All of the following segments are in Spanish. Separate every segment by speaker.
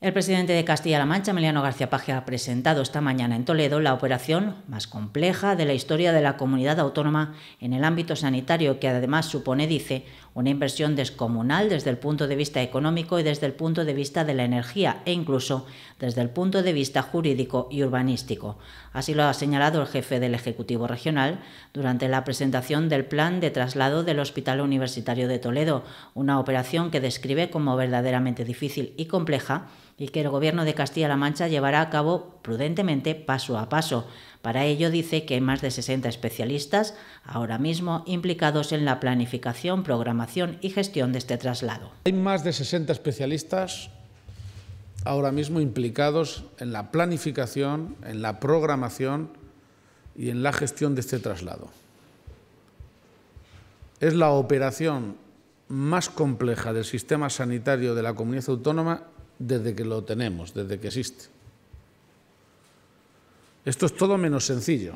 Speaker 1: El presidente de Castilla-La Mancha, Emiliano García Paje, ha presentado esta mañana en Toledo la operación más compleja de la historia de la comunidad autónoma en el ámbito sanitario, que además supone, dice, una inversión descomunal desde el punto de vista económico y desde el punto de vista de la energía e incluso desde el punto de vista jurídico y urbanístico. Así lo ha señalado el jefe del Ejecutivo Regional durante la presentación del plan de traslado del Hospital Universitario de Toledo, una operación que describe como verdaderamente difícil y compleja y que el gobierno de Castilla-La Mancha llevará a cabo prudentemente paso a paso. Para ello dice que hay más de 60 especialistas ahora mismo implicados en la planificación, programación y gestión de este traslado.
Speaker 2: Hay más de 60 especialistas ahora mismo implicados en la planificación, en la programación y en la gestión de este traslado. Es la operación más compleja del sistema sanitario de la comunidad autónoma desde que lo tenemos, desde que existe. Esto es todo menos sencillo.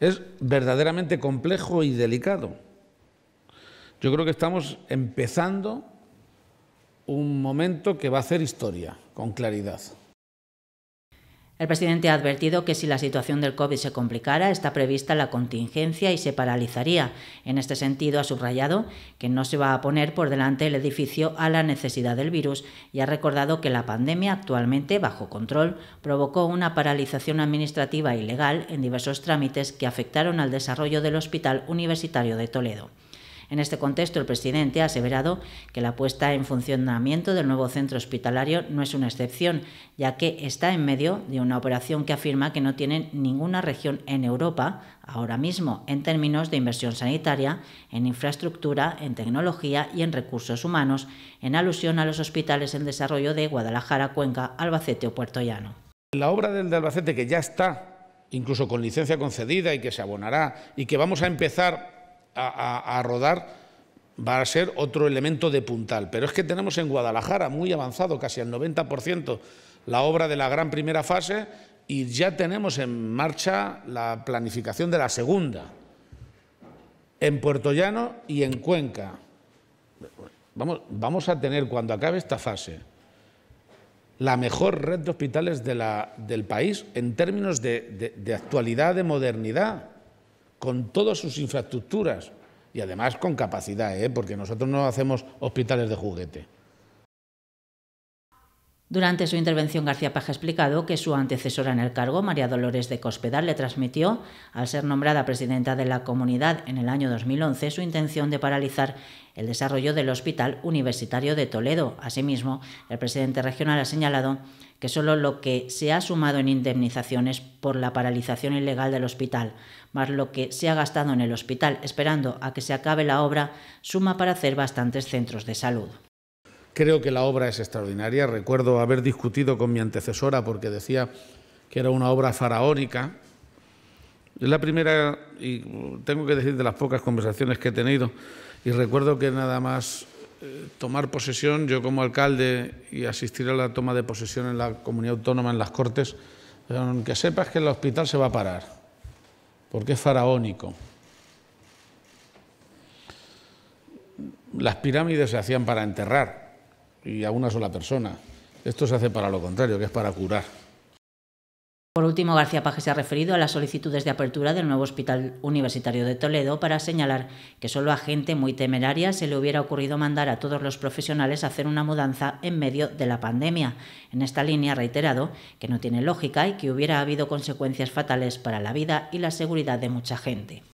Speaker 2: Es verdaderamente complejo y delicado. Yo creo que estamos empezando un momento
Speaker 1: que va a hacer historia, con claridad. El presidente ha advertido que si la situación del COVID se complicara, está prevista la contingencia y se paralizaría. En este sentido, ha subrayado que no se va a poner por delante el edificio a la necesidad del virus y ha recordado que la pandemia, actualmente bajo control, provocó una paralización administrativa y legal en diversos trámites que afectaron al desarrollo del Hospital Universitario de Toledo. En este contexto, el presidente ha aseverado que la puesta en funcionamiento del nuevo centro hospitalario no es una excepción, ya que está en medio de una operación que afirma que no tiene ninguna región en Europa ahora mismo en términos de inversión sanitaria, en infraestructura, en tecnología y en recursos humanos, en alusión a los hospitales en desarrollo de Guadalajara, Cuenca, Albacete o Puerto Llano.
Speaker 2: La obra del de Albacete, que ya está, incluso con licencia concedida y que se abonará, y que vamos a empezar a, rodar va a ser otro elemento de puntal. Pero es que tenemos en Guadalajara muy avanzado, casi al 90%, la obra de la gran primera fase y ya tenemos en marcha la planificación de la segunda, en Puerto Llano y en Cuenca. Vamos, a tener, cuando acabe esta fase, la mejor red de hospitales del país en términos de actualidad, de modernidad con todas sus infraestructuras y además con capacidad, ¿eh? porque nosotros no hacemos hospitales de juguete.
Speaker 1: Durante su intervención, García Paja ha explicado que su antecesora en el cargo, María Dolores de Cospedal, le transmitió, al ser nombrada presidenta de la comunidad en el año 2011, su intención de paralizar el desarrollo del Hospital Universitario de Toledo. Asimismo, el presidente regional ha señalado que solo lo que se ha sumado en indemnizaciones por la paralización ilegal del hospital, más lo que se ha gastado en el hospital esperando a que se acabe la obra, suma para hacer bastantes centros de salud. Creo que la obra es
Speaker 2: extraordinaria. Recuerdo haber discutido con mi antecesora porque decía que era una obra faraónica. Es la primera, y tengo que decir, de las pocas conversaciones que he tenido. Y recuerdo que nada más eh, tomar posesión, yo como alcalde y asistir a la toma de posesión en la comunidad autónoma, en las Cortes, aunque sepas que el hospital se va a parar, porque es faraónico. Las pirámides se hacían para enterrar, y a una sola persona. Esto se hace para lo contrario, que es para curar.
Speaker 1: Por último, García Paje se ha referido a las solicitudes de apertura del nuevo Hospital Universitario de Toledo para señalar que solo a gente muy temeraria se le hubiera ocurrido mandar a todos los profesionales a hacer una mudanza en medio de la pandemia. En esta línea ha reiterado que no tiene lógica y que hubiera habido consecuencias fatales para la vida y la seguridad de mucha gente.